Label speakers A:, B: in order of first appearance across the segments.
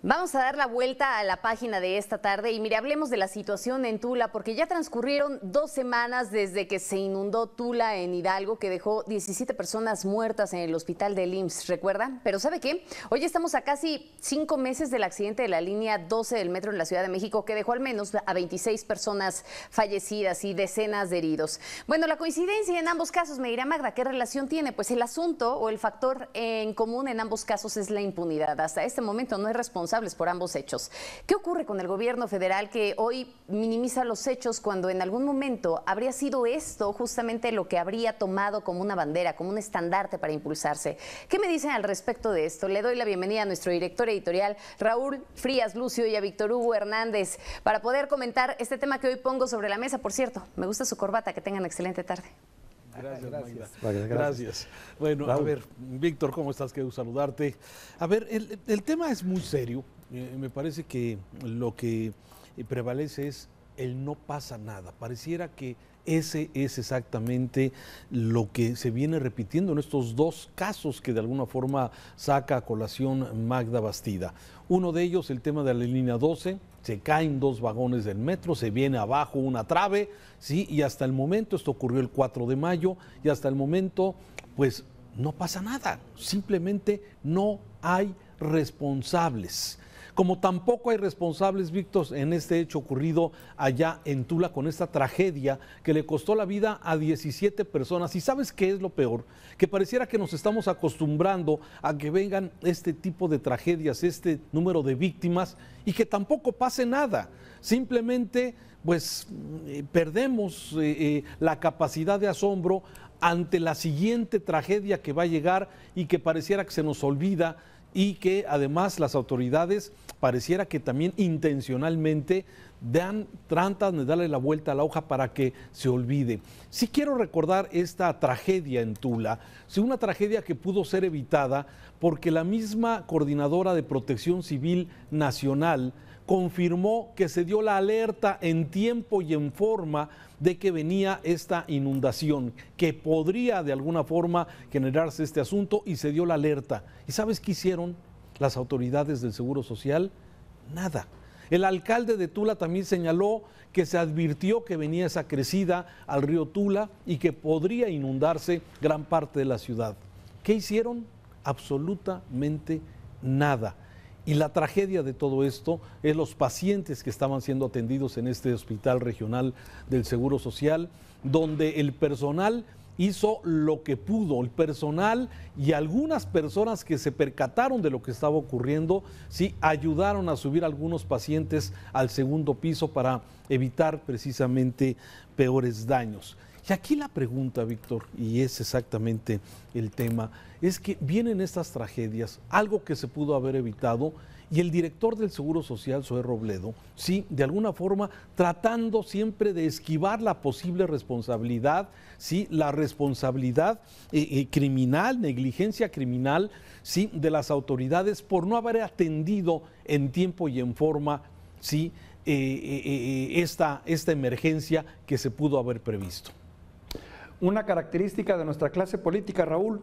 A: Vamos a dar la vuelta a la página de esta tarde y mire, hablemos de la situación en Tula, porque ya transcurrieron dos semanas desde que se inundó Tula en Hidalgo, que dejó 17 personas muertas en el hospital de IMSS, ¿recuerdan? Pero ¿sabe qué? Hoy estamos a casi cinco meses del accidente de la línea 12 del metro en la Ciudad de México, que dejó al menos a 26 personas fallecidas y decenas de heridos. Bueno, la coincidencia en ambos casos, me dirá Magda, ¿qué relación tiene? Pues el asunto o el factor en común en ambos casos es la impunidad. Hasta este momento no es responsable responsables por ambos hechos. ¿Qué ocurre con el gobierno federal que hoy minimiza los hechos cuando en algún momento habría sido esto justamente lo que habría tomado como una bandera, como un estandarte para impulsarse? ¿Qué me dicen al respecto de esto? Le doy la bienvenida a nuestro director editorial, Raúl Frías Lucio y a Víctor Hugo Hernández, para poder comentar este tema que hoy pongo sobre la mesa. Por cierto, me gusta su corbata, que tengan excelente tarde.
B: Gracias, gracias. Bueno, a ver, Víctor, ¿cómo estás? Quiero saludarte. A ver, el, tema es muy serio. Eh, me parece que lo que eh, prevalece es el no pasa nada. Pareciera que ese es exactamente lo que se viene repitiendo en estos dos casos que de alguna forma saca a colación Magda Bastida. Uno de ellos, el tema de la línea 12, se caen dos vagones del metro, se viene abajo una trave, ¿sí? Y hasta el momento, esto ocurrió el 4 de mayo, y hasta el momento, pues no pasa nada, simplemente no hay responsables como tampoco hay responsables, Víctor, en este hecho ocurrido allá en Tula con esta tragedia que le costó la vida a 17 personas. ¿Y sabes qué es lo peor? Que pareciera que nos estamos acostumbrando a que vengan este tipo de tragedias, este número de víctimas y que tampoco pase nada. Simplemente, pues, eh, perdemos eh, eh, la capacidad de asombro ante la siguiente tragedia que va a llegar y que pareciera que se nos olvida y que además las autoridades pareciera que también intencionalmente dan trantas de darle la vuelta a la hoja para que se olvide. Si sí quiero recordar esta tragedia en Tula, si una tragedia que pudo ser evitada porque la misma coordinadora de Protección Civil Nacional confirmó que se dio la alerta en tiempo y en forma de que venía esta inundación, que podría de alguna forma generarse este asunto y se dio la alerta. ¿Y sabes qué hicieron las autoridades del Seguro Social? Nada. El alcalde de Tula también señaló que se advirtió que venía esa crecida al río Tula y que podría inundarse gran parte de la ciudad. ¿Qué hicieron? Absolutamente nada. Y la tragedia de todo esto es los pacientes que estaban siendo atendidos en este hospital regional del Seguro Social, donde el personal hizo lo que pudo. El personal y algunas personas que se percataron de lo que estaba ocurriendo, sí, ayudaron a subir algunos pacientes al segundo piso para evitar precisamente peores daños. Y aquí la pregunta, Víctor, y es exactamente el tema, es que vienen estas tragedias, algo que se pudo haber evitado, y el director del Seguro Social, Zoé Robledo, sí, de alguna forma tratando siempre de esquivar la posible responsabilidad, sí, la responsabilidad eh, eh, criminal, negligencia criminal, sí, de las autoridades por no haber atendido en tiempo y en forma, sí, eh, esta, esta emergencia que se pudo haber previsto
A: una característica de nuestra clase política, Raúl,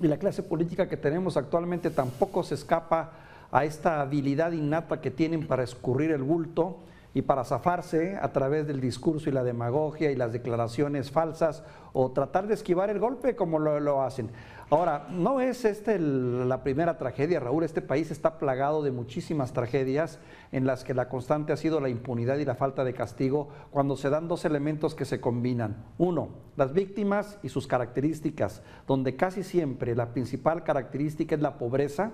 A: y la clase política que tenemos actualmente tampoco se escapa a esta habilidad innata que tienen para escurrir el bulto y para zafarse a través del discurso y la demagogia y las declaraciones falsas o tratar de esquivar el golpe como lo, hacen. Ahora, no es este la primera tragedia, Raúl, este país está plagado de muchísimas tragedias en las que la constante ha sido la impunidad y la falta de castigo cuando se dan dos elementos que se combinan. Uno, las víctimas y sus características, donde casi siempre la principal característica es la pobreza,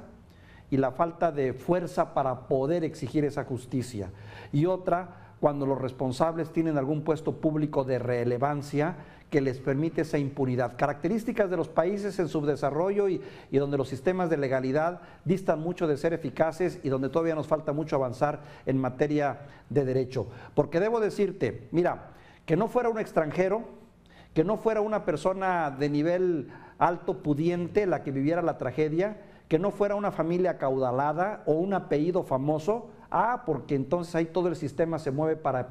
A: y la falta de fuerza para poder exigir esa justicia. Y otra, cuando los responsables tienen algún puesto público de relevancia que les permite esa impunidad. Características de los países en subdesarrollo y, y, donde los sistemas de legalidad distan mucho de ser eficaces y donde todavía nos falta mucho avanzar en materia de derecho. Porque debo decirte, mira, que no fuera un extranjero, que no fuera una persona de nivel alto pudiente la que viviera la tragedia, que no fuera una familia acaudalada o un apellido famoso, ah, porque entonces ahí todo el sistema se mueve para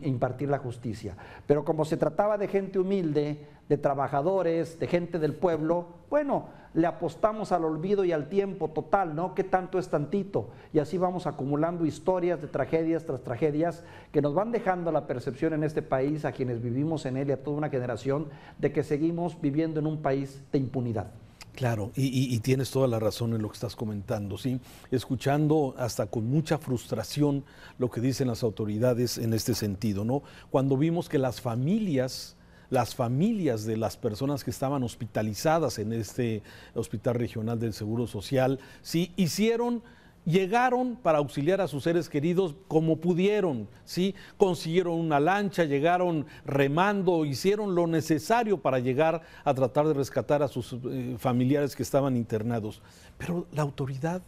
A: impartir la justicia. Pero como se trataba de gente humilde, de trabajadores, de gente del pueblo, bueno, le apostamos al olvido y al tiempo total, ¿no? Que tanto es tantito? Y así vamos acumulando historias de tragedias tras tragedias que nos van dejando la percepción en este país, a quienes vivimos en él y a toda una generación, de que seguimos viviendo en un país de impunidad.
B: Claro, y, tienes toda la razón en lo que estás comentando, ¿sí? Escuchando hasta con mucha frustración lo que dicen las autoridades en este sentido, ¿no? Cuando vimos que las familias las familias de las personas que estaban hospitalizadas en este hospital regional del Seguro Social, sí, hicieron llegaron para auxiliar a sus seres queridos como pudieron, ¿sí? Consiguieron una lancha, llegaron remando, hicieron lo necesario para llegar a tratar de rescatar a sus eh, familiares que estaban internados. Pero la autoridad,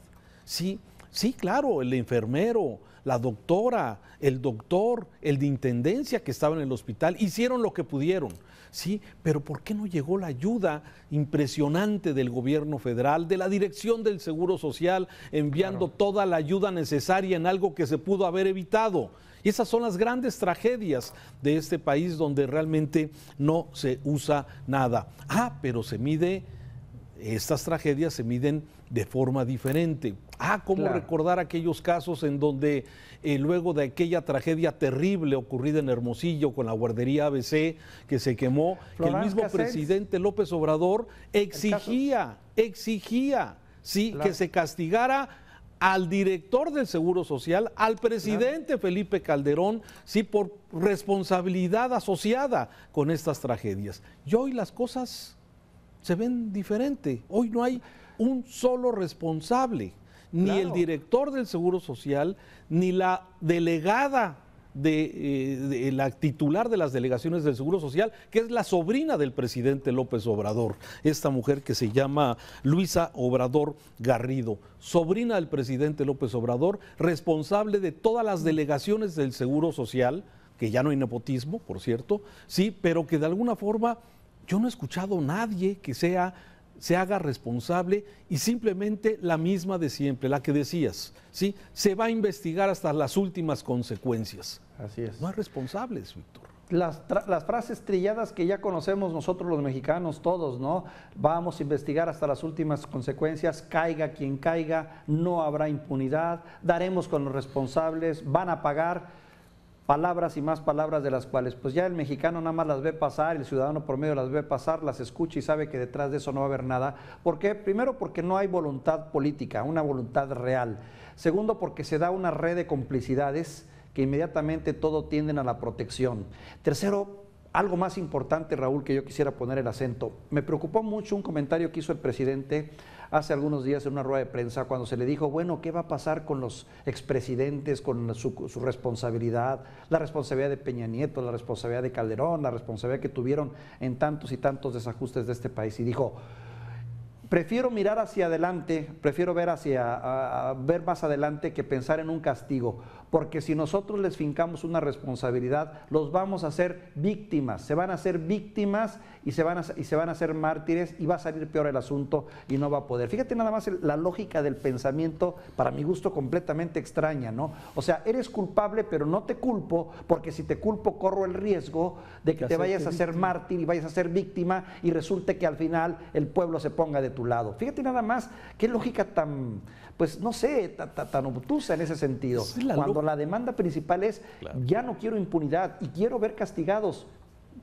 B: sí, sí, claro, el enfermero, la doctora, el doctor, el de intendencia que estaba en el hospital, hicieron lo que pudieron, ¿sí? Pero ¿por qué no llegó la ayuda impresionante del gobierno federal, de la dirección del Seguro Social, enviando toda la ayuda necesaria en algo que se pudo haber evitado? Y esas son las grandes tragedias de este país donde realmente no se usa nada. Ah, pero se mide estas tragedias se miden de forma diferente. Ah, cómo recordar aquellos casos en donde eh, luego de aquella tragedia terrible ocurrida en Hermosillo con la guardería ABC que se quemó, el mismo presidente López Obrador exigía, exigía, sí, que se castigara al director del Seguro Social, al presidente Felipe Calderón, sí, por responsabilidad asociada con estas tragedias. Y hoy las cosas se ven diferente. Hoy no hay un solo responsable, ni el director del Seguro Social, ni la delegada eh, de, la titular de las delegaciones del Seguro Social, que es la sobrina del presidente López Obrador, esta mujer que se llama Luisa Obrador Garrido, sobrina del presidente López Obrador, responsable de todas las delegaciones del Seguro Social, que ya no hay nepotismo, por cierto, sí, pero que de alguna forma yo no he escuchado a nadie que sea, se haga responsable y simplemente la misma de siempre, la que decías, ¿sí? Se va a investigar hasta las últimas consecuencias. Así es. No hay responsables, Víctor.
A: Las, las, frases trilladas que ya conocemos nosotros los mexicanos todos, ¿no? Vamos a investigar hasta las últimas consecuencias, caiga quien caiga, no habrá impunidad, daremos con los responsables, van a pagar palabras y más palabras de las cuales pues ya el mexicano nada más las ve pasar, el ciudadano por medio las ve pasar, las escucha y sabe que detrás de eso no va a haber nada. ¿Por qué? Primero porque no hay voluntad política, una voluntad real. Segundo porque se da una red de complicidades que inmediatamente todo tienden a la protección. Tercero, algo más importante, Raúl, que yo quisiera poner el acento. Me preocupó mucho un comentario que hizo el presidente hace algunos días en una rueda de prensa cuando se le dijo, bueno, ¿qué va a pasar con los expresidentes, con su, responsabilidad, la responsabilidad de Peña Nieto, la responsabilidad de Calderón, la responsabilidad que tuvieron en tantos y tantos desajustes de este país? Y dijo, prefiero mirar hacia adelante, prefiero ver, hacia, ver más adelante que pensar en un castigo porque si nosotros les fincamos una responsabilidad, los vamos a hacer víctimas, se van a hacer víctimas y se van a, y se van a hacer mártires y va a salir peor el asunto y no va a poder. Fíjate nada más la lógica del pensamiento, para mi gusto completamente extraña, ¿no? O sea, eres culpable, pero no te culpo, porque si te culpo corro el riesgo de que, te vayas a ser mártir y vayas a ser víctima y resulte que al final el pueblo se ponga de tu lado. Fíjate nada más qué lógica tan, pues no sé, tan, obtusa en ese sentido. la la demanda principal es, ya no quiero impunidad y quiero ver castigados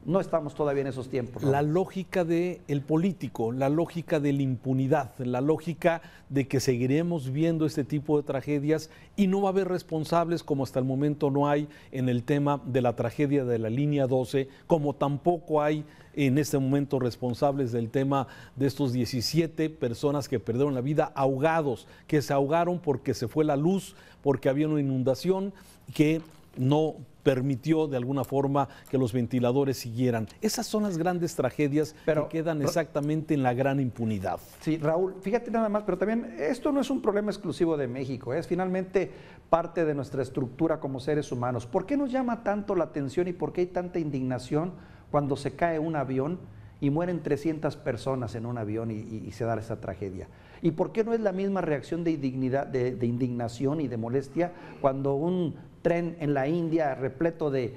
A: no estamos todavía en esos tiempos.
B: La lógica del político, la lógica de la impunidad, la lógica de que seguiremos viendo este tipo de tragedias y no va a haber responsables como hasta el momento no hay en el tema de la tragedia de la línea 12, como tampoco hay en este momento responsables del tema de estos 17 personas que perdieron la vida ahogados, que se ahogaron porque se fue la luz, porque había una inundación, que no permitió de alguna forma que los ventiladores siguieran. Esas son las grandes tragedias pero, que quedan exactamente en la gran
A: impunidad. Sí, Raúl, fíjate nada más, pero también esto no es un problema exclusivo de México, es finalmente parte de nuestra estructura como seres humanos. ¿Por qué nos llama tanto la atención y por qué hay tanta indignación cuando se cae un avión y mueren 300 personas en un avión y, se da esa tragedia? ¿Y por qué no es la misma reacción de, de indignación y de molestia cuando un tren en la India repleto de,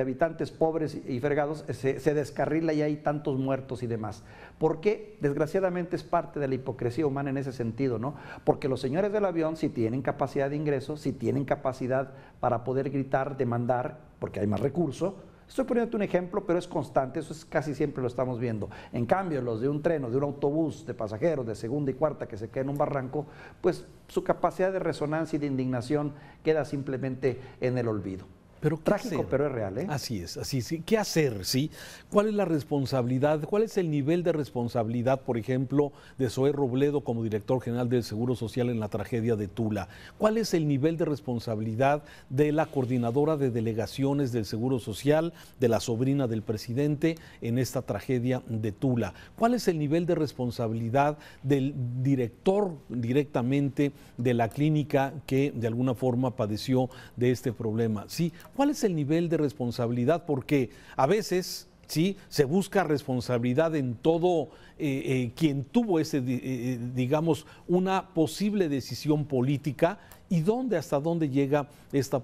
A: habitantes pobres y fregados se, descarrila y hay tantos muertos y demás. Porque desgraciadamente es parte de la hipocresía humana en ese sentido, ¿no? Porque los señores del avión si tienen capacidad de ingreso, si tienen capacidad para poder gritar, demandar, porque hay más recursos, Estoy poniéndote un ejemplo, pero es constante, eso es casi siempre lo estamos viendo. En cambio, los de un tren o de un autobús de pasajeros de segunda y cuarta que se queda en un barranco, pues su capacidad de resonancia y de indignación queda simplemente en el olvido. Pero Trágico, pero es real.
B: ¿eh? Así es, así es. ¿Qué hacer? Sí? ¿Cuál es la responsabilidad? ¿Cuál es el nivel de responsabilidad, por ejemplo, de Zoé Robledo como director general del Seguro Social en la tragedia de Tula? ¿Cuál es el nivel de responsabilidad de la coordinadora de delegaciones del Seguro Social, de la sobrina del presidente, en esta tragedia de Tula? ¿Cuál es el nivel de responsabilidad del director directamente de la clínica que de alguna forma padeció de este problema? ¿Sí? ¿Cuál es el nivel de responsabilidad? Porque a veces ¿sí? se busca responsabilidad en todo eh, eh, quien tuvo ese, eh, digamos, una posible decisión política y dónde, hasta dónde llega esta,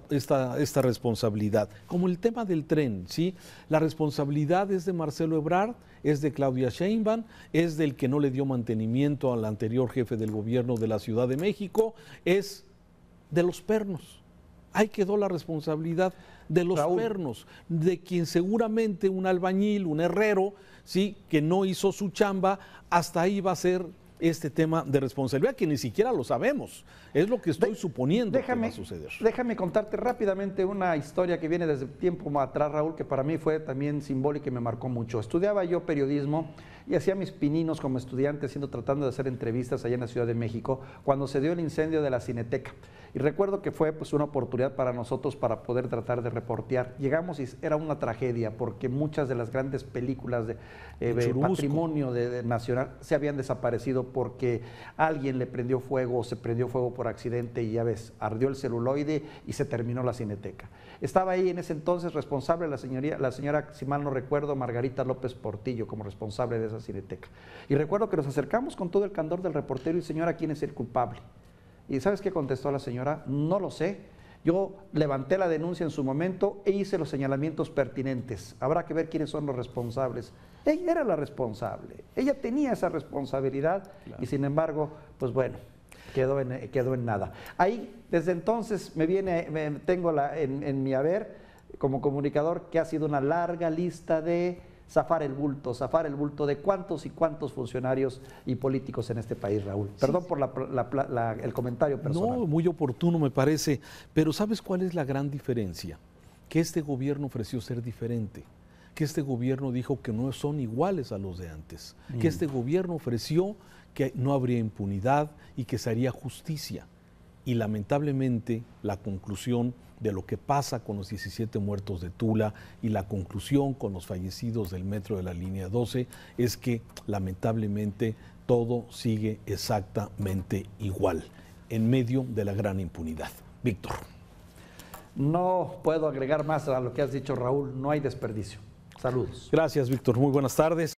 B: responsabilidad. Como el tema del tren, ¿sí? La responsabilidad es de Marcelo Ebrard, es de Claudia Sheinbaum, es del que no le dio mantenimiento al anterior jefe del gobierno de la Ciudad de México, es de los pernos ahí quedó la responsabilidad de los pernos, de quien seguramente un albañil, un herrero, sí, que no hizo su chamba, hasta ahí va a ser este tema de responsabilidad, que ni siquiera lo sabemos. Es lo que
A: estoy suponiendo déjame, que va a suceder. Déjame contarte rápidamente una historia que viene desde tiempo atrás, Raúl, que para mí fue también simbólica y me marcó mucho. Estudiaba yo periodismo y hacía mis pininos como estudiante, siendo tratando de hacer entrevistas allá en la Ciudad de México, cuando se dio el incendio de la Cineteca. Y recuerdo que fue pues, una oportunidad para nosotros para poder tratar de reportear. Llegamos y era una tragedia porque muchas de las grandes películas de, eh, patrimonio de, nacional se habían desaparecido porque alguien le prendió fuego o se prendió fuego por accidente y ya ves, ardió el celuloide y se terminó la cineteca. Estaba ahí en ese entonces responsable la, señoría, la señora, si mal no recuerdo, Margarita López Portillo como responsable de esa cineteca. Y recuerdo que nos acercamos con todo el candor del reportero y señora, ¿quién es el culpable? ¿Y sabes qué contestó la señora? No lo sé. Yo levanté la denuncia en su momento e hice los señalamientos pertinentes. Habrá que ver quiénes son los responsables. Ella era la responsable. Ella tenía esa responsabilidad y sin embargo, pues bueno, quedó en, eh, quedó en nada. Ahí, desde entonces, me viene, me, tengo en mi haber como comunicador que ha sido una larga lista de zafar el bulto, zafar el bulto de cuántos y cuántos funcionarios y políticos en este país, Raúl. Perdón por el comentario personal. No,
B: muy oportuno me parece, pero ¿sabes cuál es la gran diferencia? Que este gobierno ofreció ser diferente que este gobierno dijo que no son iguales a los de antes, que mm. este gobierno ofreció que no habría impunidad y que se haría justicia y lamentablemente la conclusión de lo que pasa con los 17 muertos de Tula y la conclusión con los fallecidos del metro de la línea 12 es que lamentablemente todo sigue exactamente igual en medio de la gran impunidad. Víctor.
A: No puedo agregar más a lo que has dicho, Raúl. No hay desperdicio. Saludos. Gracias, Víctor. Muy buenas tardes.